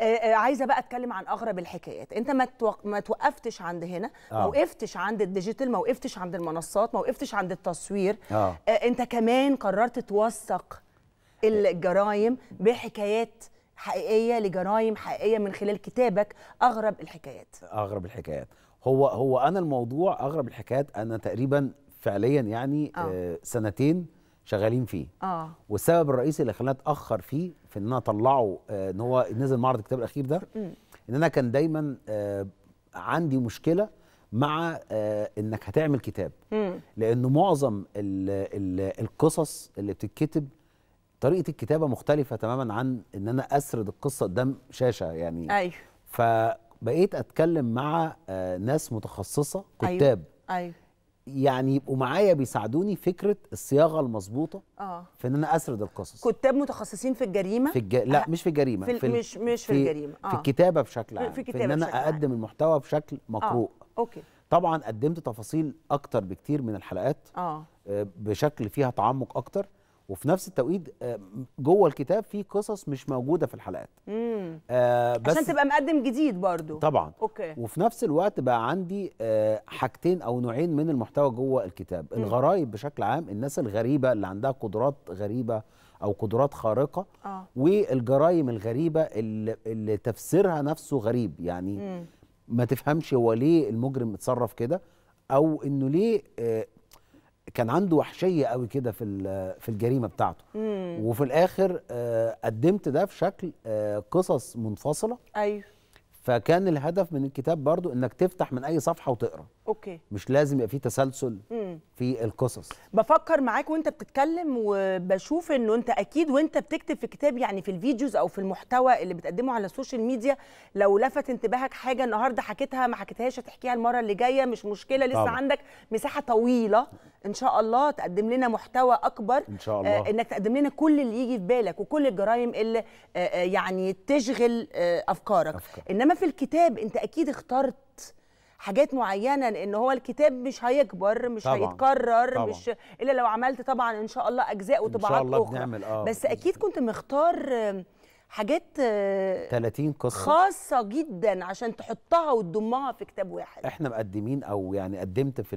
آه، آه، عايزه بقى اتكلم عن اغرب الحكايات انت ما ما توقفتش عند هنا آه. ما وقفتش عند الديجيتال ما وقفتش عند المنصات ما وقفتش عند التصوير آه. انت كمان قررت توثق الجرايم بحكايات حقيقيه لجرايم حقيقيه من خلال كتابك اغرب الحكايات اغرب الحكايات هو هو انا الموضوع اغرب الحكايات انا تقريبا فعليا يعني آه. سنتين شغالين فيه اه والسبب الرئيسي اللي خلاني اتاخر فيه في ان انا اطلعه آه، ان هو نزل معرض الكتاب الاخير ده ان انا كان دايما آه، عندي مشكله مع آه، انك هتعمل كتاب لان معظم الـ الـ القصص اللي بتتكتب طريقه الكتابه مختلفه تماما عن ان انا اسرد القصه قدام شاشه يعني ايوه فبقيت اتكلم مع ناس متخصصه أيوه. كتاب ايوه, أيوه. يعني يبقوا معايا بيساعدوني فكره الصياغه المظبوطه اه في ان انا اسرد القصص كتاب متخصصين في الجريمه في الج... لا مش في الجريمه في, في مش مش في, في الجريمه آه. في الكتابه بشكل عام في, في ان انا اقدم عام. المحتوى بشكل آه، مقروء آه. اوكي طبعا قدمت تفاصيل اكتر بكتير من الحلقات اه, آه، بشكل فيها تعمق اكتر وفي نفس التوقيت آه، جوه الكتاب في قصص مش موجوده في الحلقات امم آه بس عشان تبقى مقدم جديد برضو طبعا اوكي وفي نفس الوقت بقى عندي آه حاجتين او نوعين من المحتوى جوه الكتاب مم. الغرايب بشكل عام الناس الغريبه اللي عندها قدرات غريبه او قدرات خارقه آه. والجرايم الغريبه اللي, اللي تفسيرها نفسه غريب يعني مم. ما تفهمش هو ليه المجرم اتصرف كده او انه ليه آه، كان عنده وحشيه قوي كده في في الجريمه بتاعته مم. وفي الاخر آه، قدمت ده في شكل آه، قصص منفصله ايوه فكان الهدف من الكتاب برضو انك تفتح من اي صفحه وتقرا اوكي مش لازم يبقى في تسلسل مم. في القصص بفكر معاك وانت بتتكلم وبشوف انه انت اكيد وانت بتكتب في كتاب يعني في الفيديوز او في المحتوى اللي بتقدمه على السوشيال ميديا لو لفت انتباهك حاجه النهارده حكيتها ما حكيتهاش هتحكيها المره اللي جايه مش مشكله لسه طبعا. عندك مساحه طويله ان شاء الله تقدم لنا محتوى اكبر ان شاء الله آه انك تقدم لنا كل اللي يجي في بالك وكل الجرائم اللي آه, آه، يعني تشغل آه افكارك أفكار. انما في الكتاب انت اكيد اخترت حاجات معينه لان هو الكتاب مش هيكبر مش طبعًا. هيتكرر طبعًا. مش الا لو عملت طبعا ان شاء الله اجزاء وطبعات اخرى ان شاء الله بنعمل آه. بس اكيد كنت مختار حاجات 30 آه، قصه خاصه جدا عشان تحطها وتضمها في كتاب واحد احنا مقدمين او يعني قدمت في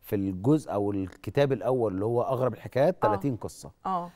في الجزء او الكتاب الاول اللي هو اغرب الحكايات 30 آه. قصه اه